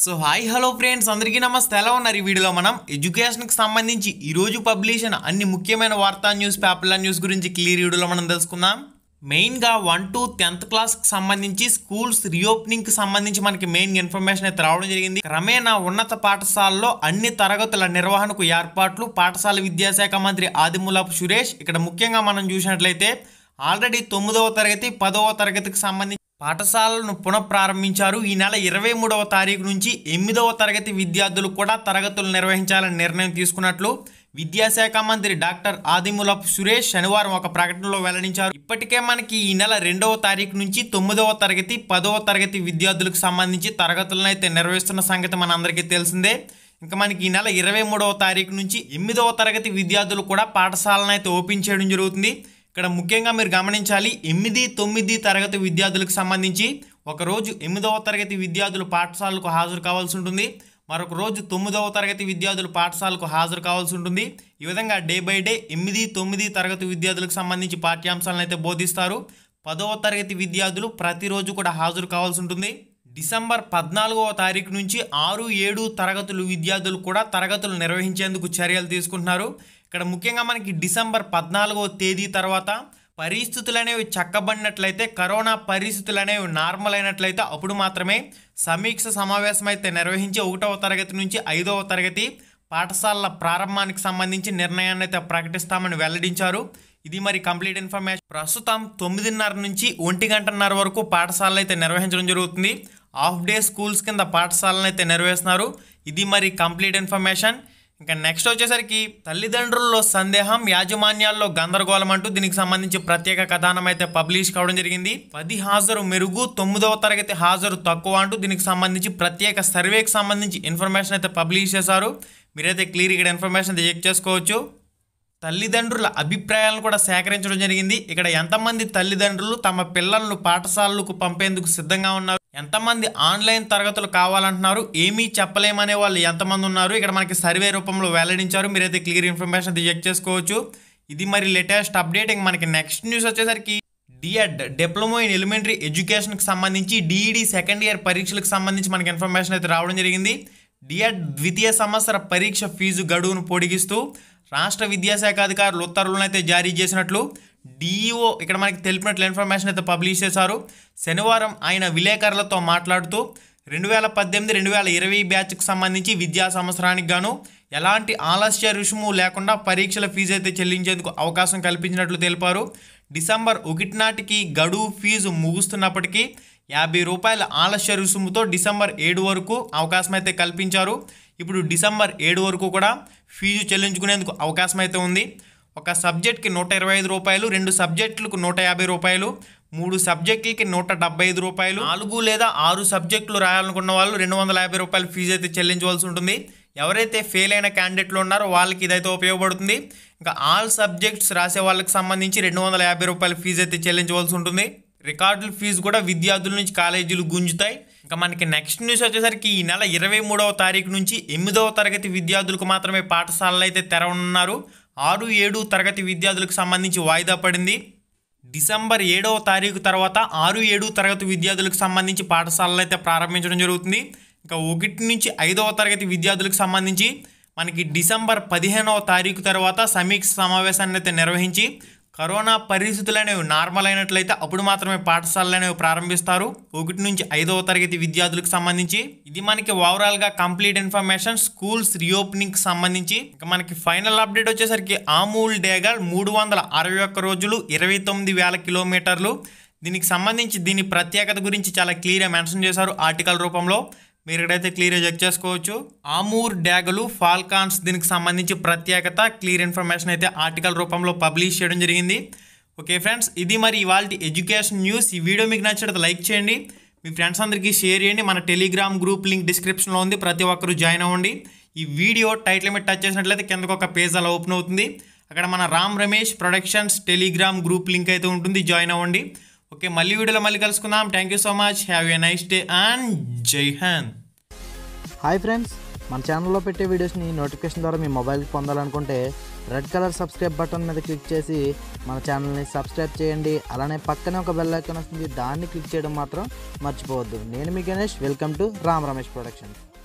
so hi hello friends అందరికీ నమస్తే ఎలా ఉన్నారు ఈ వీడియోలో మనం ఎడ్యుకేషన్కి సంబంధించి ఈరోజు పబ్లిష్ అయిన అన్ని ముఖ్యమైన వార్తా న్యూస్ పేపర్ల న్యూస్ గురించి క్లియర్ వీడియోలో మనం తెలుసుకుందాం మెయిన్గా వన్ టు టెన్త్ క్లాస్కి సంబంధించి స్కూల్స్ రీఓపెనింగ్కి సంబంధించి మనకి మెయిన్ ఇన్ఫర్మేషన్ అయితే రావడం జరిగింది క్రమేణా ఉన్నత పాఠశాలలో అన్ని తరగతుల నిర్వహణకు ఏర్పాట్లు పాఠశాల విద్యాశాఖ మంత్రి ఆదిమూలపు సురేష్ ఇక్కడ ముఖ్యంగా మనం చూసినట్లయితే ఆల్రెడీ తొమ్మిదవ తరగతి పదవ తరగతికి సంబంధించి పాఠశాలను పునఃప్రారంభించారు ఈ నెల ఇరవై మూడవ తారీఖు నుంచి ఎనిమిదవ తరగతి విద్యార్థులు కూడా తరగతులు నిర్వహించాలని నిర్ణయం తీసుకున్నట్లు విద్యాశాఖ మంత్రి డాక్టర్ ఆదిమూలపు సురేష్ శనివారం ఒక ప్రకటనలో వెల్లడించారు ఇప్పటికే మనకి ఈ నెల రెండవ తారీఖు నుంచి తొమ్మిదవ తరగతి పదవ తరగతి విద్యార్థులకు సంబంధించి తరగతులను అయితే నిర్వహిస్తున్న సంగతి మనందరికీ తెలిసిందే ఇంకా మనకి ఈ నెల ఇరవై మూడవ తారీఖు నుంచి ఎనిమిదవ తరగతి విద్యార్థులు కూడా పాఠశాలను అయితే ఓపెన్ చేయడం జరుగుతుంది ఇక్కడ ముఖ్యంగా మీరు గమనించాలి ఎనిమిది తొమ్మిది తరగతి విద్యార్థులకు సంబంధించి ఒకరోజు ఎనిమిదవ తరగతి విద్యార్థులు పాఠశాలకు హాజరు కావాల్సి ఉంటుంది మరొక రోజు తొమ్మిదవ తరగతి విద్యార్థులు పాఠశాలకు హాజరు కావాల్సి ఉంటుంది ఈ విధంగా డే బై డే ఎనిమిది తొమ్మిది తరగతి విద్యార్థులకు సంబంధించి పాఠ్యాంశాలను అయితే బోధిస్తారు పదవ తరగతి విద్యార్థులు ప్రతిరోజు కూడా హాజరు కావాల్సి ఉంటుంది డిసెంబర్ పద్నాలుగవ తారీఖు నుంచి ఆరు ఏడు తరగతులు విద్యార్థులు కూడా తరగతులు నిర్వహించేందుకు చర్యలు తీసుకుంటున్నారు ఇక్కడ ముఖ్యంగా మనకి డిసెంబర్ పద్నాలుగో తేదీ తర్వాత పరిస్థితులు అనేవి చక్కబడినట్లయితే కరోనా పరిస్థితులు అనేవి నార్మల్ అయినట్లయితే అప్పుడు మాత్రమే సమీక్ష సమావేశం అయితే నిర్వహించి ఒకటవ తరగతి నుంచి ఐదవ తరగతి పాఠశాలల ప్రారంభానికి సంబంధించి నిర్ణయాన్ని అయితే ప్రకటిస్తామని వెల్లడించారు ఇది మరి కంప్లీట్ ఇన్ఫర్మేషన్ ప్రస్తుతం తొమ్మిదిన్నర నుంచి ఒంటి గంటన్నర వరకు పాఠశాలలు అయితే నిర్వహించడం జరుగుతుంది హాఫ్ డే స్కూల్స్ కింద పాఠశాలను అయితే నిర్వహిస్తున్నారు ఇది మరి కంప్లీట్ ఇన్ఫర్మేషన్ ఇంకా నెక్స్ట్ వచ్చేసరికి తల్లిదండ్రుల్లో సందేహం యాజమాన్యాల్లో గందరగోళం అంటూ దీనికి సంబంధించి ప్రత్యేక కథనం అయితే పబ్లిష్ కావడం జరిగింది పది హాజరు మెరుగు తొమ్మిదవ తరగతి హాజరు తక్కువ అంటూ దీనికి సంబంధించి ప్రత్యేక సర్వేకి సంబంధించి ఇన్ఫర్మేషన్ అయితే పబ్లిష్ చేశారు మీరైతే క్లియర్ ఇక్కడ ఇన్ఫర్మేషన్ అయితే చెక్ చేసుకోవచ్చు తల్లిదండ్రుల అభిప్రాయాలను కూడా సేకరించడం జరిగింది ఇక్కడ ఎంతమంది తల్లిదండ్రులు తమ పిల్లలను పాఠశాలలకు పంపేందుకు సిద్ధంగా ఉన్నారు ఎంతమంది ఆన్లైన్ తరగతులు కావాలంటున్నారు ఏమీ చెప్పలేమనే వాళ్ళు ఎంతమంది ఉన్నారు ఇక్కడ మనకి సర్వే రూపంలో వెల్లడించారు మీరైతే క్లియర్ ఇన్ఫర్మేషన్ అయితే చెక్ చేసుకోవచ్చు ఇది మరి లేటెస్ట్ అప్డేట్ ఇంక మనకి నెక్స్ట్ న్యూస్ వచ్చేసరికి డిఎడ్ డిప్లొమా ఇన్ ఎలిమెంటరీ ఎడ్యుకేషన్కి సంబంధించి డిఈడి సెకండ్ ఇయర్ పరీక్షలకు సంబంధించి మనకి ఇన్ఫర్మేషన్ అయితే రావడం జరిగింది డిఎడ్ ద్వితీయ సంవత్సర పరీక్ష ఫీజు గడువును పొడిగిస్తూ రాష్ట్ర విద్యాశాఖ అధికారులు ఉత్తర్వులను అయితే జారీ చేసినట్లు డిఈఓ ఇక్కడ మనకి తెలిపినట్లు ఇన్ఫర్మేషన్ అయితే పబ్లిష్ చేశారు శనివారం ఆయన విలేకరులతో మాట్లాడుతూ రెండు వేల పద్దెనిమిది రెండు వేల ఇరవై బ్యాచ్కి సంబంధించి విద్యా సంవత్సరానికి గాను ఎలాంటి ఆలస్య రుసుము లేకుండా పరీక్షల ఫీజు అయితే చెల్లించేందుకు అవకాశం కల్పించినట్లు తెలిపారు డిసెంబర్ ఒకటి నాటికి గడువు ఫీజు ముగుస్తున్నప్పటికీ యాభై రూపాయల ఆలస్య రుసుముతో డిసెంబర్ ఏడు వరకు అవకాశం అయితే కల్పించారు ఇప్పుడు డిసెంబర్ ఏడు వరకు కూడా ఫీజు చెల్లించుకునేందుకు అవకాశం అయితే ఉంది ఒక సబ్జెక్ట్కి నూట ఇరవై ఐదు రూపాయలు రెండు సబ్జెక్టులకు నూట యాభై రూపాయలు మూడు సబ్జెక్టులకి నూట డెబ్బై ఐదు రూపాయలు నాలుగు లేదా ఆరు సబ్జెక్టులు రాయాలనుకున్న వాళ్ళు రెండు వందల యాభై రూపాయలు ఫీజు అయితే చెల్లించవలసి ఉంటుంది ఎవరైతే ఫెయిల్ అయిన క్యాండిడేట్లు ఉన్నారో వాళ్ళకి ఇదైతే ఉపయోగపడుతుంది ఇంకా ఆల్ సబ్జెక్ట్స్ రాసే వాళ్ళకి సంబంధించి రెండు వందల యాభై రూపాయల ఫీజు అయితే చెల్లించవలసి ఉంటుంది రికార్డుల ఫీజు కూడా విద్యార్థుల నుంచి కాలేజీలు గుంజుతాయి ఇంకా మనకి నెక్స్ట్ న్యూస్ వచ్చేసరికి ఈ నెల ఇరవై మూడవ తారీఖు నుంచి ఎనిమిదవ తరగతి విద్యార్థులకు మాత్రమే పాఠశాలలు అయితే తెరవనున్నారు ఆరు ఏడు తరగతి విద్యార్థులకు సంబంధించి వాయిదా పడింది డిసెంబర్ ఏడవ తారీఖు తర్వాత ఆరు ఏడు తరగతి విద్యార్థులకు సంబంధించి పాఠశాలలు అయితే ప్రారంభించడం జరుగుతుంది ఇంకా ఒకటి నుంచి ఐదవ తరగతి విద్యార్థులకు సంబంధించి మనకి డిసెంబర్ పదిహేనవ తారీఖు తర్వాత సమీక్ష సమావేశాన్ని అయితే నిర్వహించి కరోనా పరిస్థితులు అనేవి నార్మల్ అయినట్లయితే అప్పుడు మాత్రమే పాఠశాలలు అనేవి ప్రారంభిస్తారు ఒకటి నుంచి ఐదవ తరగతి విద్యార్థులకు సంబంధించి ఇది మనకి ఓవరాల్గా కంప్లీట్ ఇన్ఫర్మేషన్ స్కూల్స్ రీఓపెనింగ్కి సంబంధించి ఇంకా మనకి ఫైనల్ అప్డేట్ వచ్చేసరికి ఆమూల్ డేగల్ మూడు వందల అరవై ఒక్క రోజులు ఇరవై తొమ్మిది వేల కిలోమీటర్లు దీనికి సంబంధించి దీని ప్రత్యేకత గురించి చాలా క్లియర్గా మెన్షన్ చేశారు ఆర్టికల్ రూపంలో మీరు ఇక్కడైతే క్లియర్ చెక్ చేసుకోవచ్చు ఆమూర్ డ్యాగులు ఫాల్కాన్స్ దీనికి సంబంధించి ప్రత్యేకత క్లియర్ ఇన్ఫర్మేషన్ అయితే ఆర్టికల్ రూపంలో పబ్లిష్ చేయడం జరిగింది ఓకే ఫ్రెండ్స్ ఇది మరి ఇవాళ ఎడ్యుకేషన్ న్యూస్ ఈ వీడియో మీకు నచ్చినట్టు లైక్ చేయండి మీ ఫ్రెండ్స్ అందరికీ షేర్ చేయండి మన టెలిగ్రామ్ గ్రూప్ లింక్ డిస్క్రిప్షన్లో ఉంది ప్రతి ఒక్కరూ జాయిన్ అవ్వండి ఈ వీడియో టైటిల్ మీద టచ్ చేసినట్లయితే కిందకు ఒక పేజ్ అలా ఓపెన్ అవుతుంది అక్కడ మన Ram Ramesh productions telegram group link అయితే ఉంటుంది జాయిన్ అవ్వండి ఓకే మళ్ళీ వీడియోలో మళ్ళీ కలుసుకుందాం thank you so much have a nice day and జై హన్ హాయ్ ఫ్రెండ్స్ మన ఛానల్లో పెట్టే వీడియోస్ని నోటిఫికేషన్ ద్వారా మీ మొబైల్కి పొందాలనుకుంటే రెడ్ కలర్ సబ్స్క్రైబ్ బటన్ మీద క్లిక్ చేసి మన ఛానల్ని సబ్స్క్రైబ్ చేయండి అలానే పక్కనే ఒక బెల్ ఐకాన్ వస్తుంది దాన్ని క్లిక్ చేయడం మాత్రం మర్చిపోవద్దు నేను మీ Ganesh welcome to Ram Ramesh productions